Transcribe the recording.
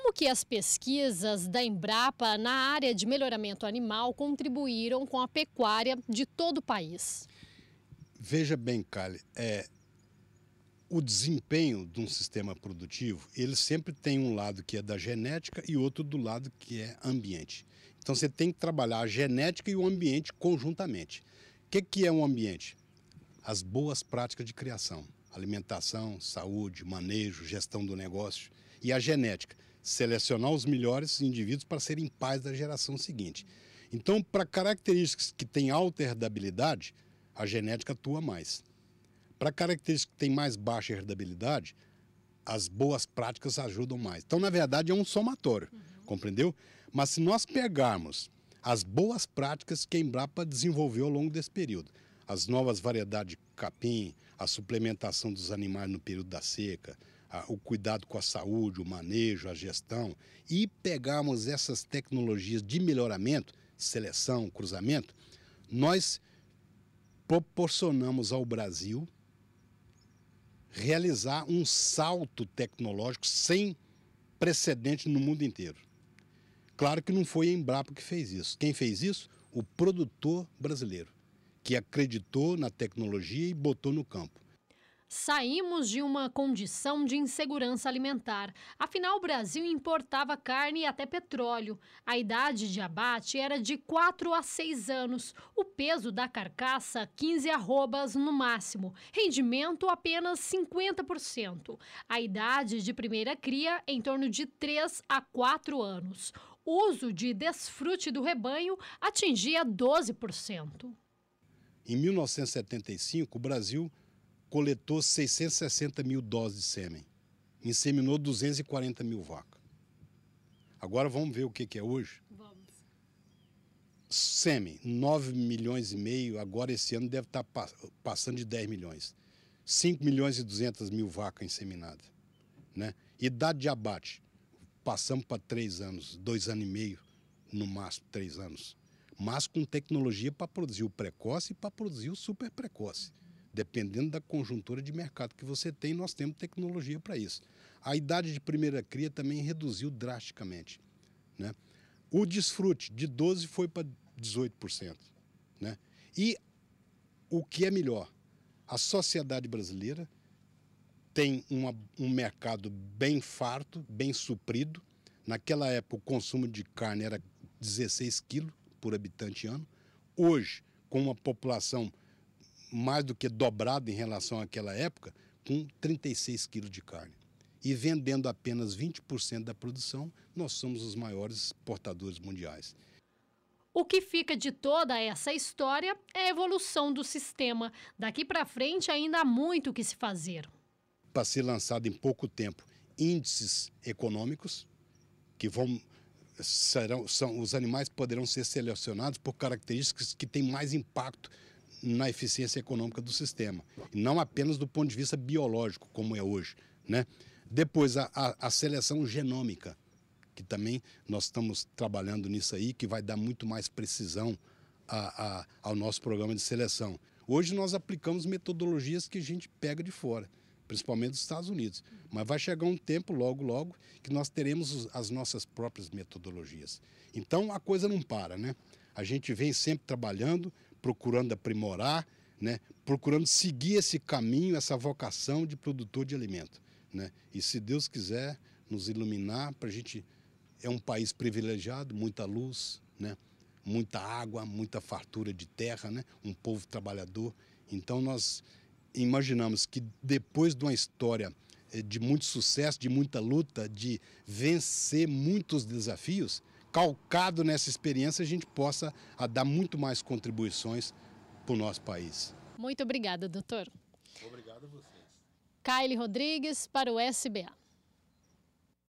como que as pesquisas da Embrapa na área de melhoramento animal contribuíram com a pecuária de todo o país? Veja bem, Kali, é, o desempenho de um sistema produtivo, ele sempre tem um lado que é da genética e outro do lado que é ambiente. Então você tem que trabalhar a genética e o ambiente conjuntamente. O que, que é um ambiente? As boas práticas de criação, alimentação, saúde, manejo, gestão do negócio e a genética selecionar os melhores indivíduos para serem pais da geração seguinte. Então, para características que têm alta herdabilidade, a genética atua mais. Para características que têm mais baixa herdabilidade, as boas práticas ajudam mais. Então, na verdade, é um somatório, uhum. compreendeu? Mas se nós pegarmos as boas práticas que a Embrapa desenvolveu ao longo desse período, as novas variedades de capim, a suplementação dos animais no período da seca, a, o cuidado com a saúde, o manejo, a gestão, e pegarmos essas tecnologias de melhoramento, seleção, cruzamento, nós proporcionamos ao Brasil realizar um salto tecnológico sem precedente no mundo inteiro. Claro que não foi a Embrapa que fez isso. Quem fez isso? O produtor brasileiro, que acreditou na tecnologia e botou no campo. Saímos de uma condição de insegurança alimentar. Afinal, o Brasil importava carne e até petróleo. A idade de abate era de 4 a 6 anos. O peso da carcaça, 15 arrobas no máximo. Rendimento, apenas 50%. A idade de primeira cria, em torno de 3 a 4 anos. O uso de desfrute do rebanho atingia 12%. Em 1975, o Brasil coletou 660 mil doses de sêmen, inseminou 240 mil vacas. Agora vamos ver o que, que é hoje? Vamos. Sêmen, 9 milhões e meio, agora esse ano deve estar tá passando de 10 milhões. 5 milhões e 200 mil vacas inseminadas. Né? Idade de abate, passamos para 3 anos, 2 anos e meio, no máximo 3 anos. Mas com tecnologia para produzir o precoce e para produzir o super precoce dependendo da conjuntura de mercado que você tem, nós temos tecnologia para isso. A idade de primeira cria também reduziu drasticamente. Né? O desfrute de 12% foi para 18%. Né? E o que é melhor, a sociedade brasileira tem uma, um mercado bem farto, bem suprido. Naquela época, o consumo de carne era 16 quilos por habitante ano. Hoje, com uma população mais do que dobrado em relação àquela época, com 36 quilos de carne. E vendendo apenas 20% da produção, nós somos os maiores exportadores mundiais. O que fica de toda essa história é a evolução do sistema. Daqui para frente ainda há muito o que se fazer. Para ser lançado em pouco tempo índices econômicos que vão serão são os animais poderão ser selecionados por características que têm mais impacto na eficiência econômica do sistema, não apenas do ponto de vista biológico, como é hoje. Né? Depois, a, a, a seleção genômica, que também nós estamos trabalhando nisso aí, que vai dar muito mais precisão a, a, ao nosso programa de seleção. Hoje nós aplicamos metodologias que a gente pega de fora, principalmente dos Estados Unidos. Mas vai chegar um tempo, logo, logo, que nós teremos as nossas próprias metodologias. Então a coisa não para, né? A gente vem sempre trabalhando, procurando aprimorar, né, procurando seguir esse caminho, essa vocação de produtor de alimento. Né? E se Deus quiser nos iluminar, para a gente. É um país privilegiado, muita luz, né? muita água, muita fartura de terra, né? um povo trabalhador. Então nós imaginamos que depois de uma história eh, de muito sucesso, de muita luta, de vencer muitos desafios, calcado nessa experiência, a gente possa a ah, dar muito mais contribuições para o nosso país. Muito obrigada, doutor. Obrigado a vocês. Kyle Rodrigues para o SBA.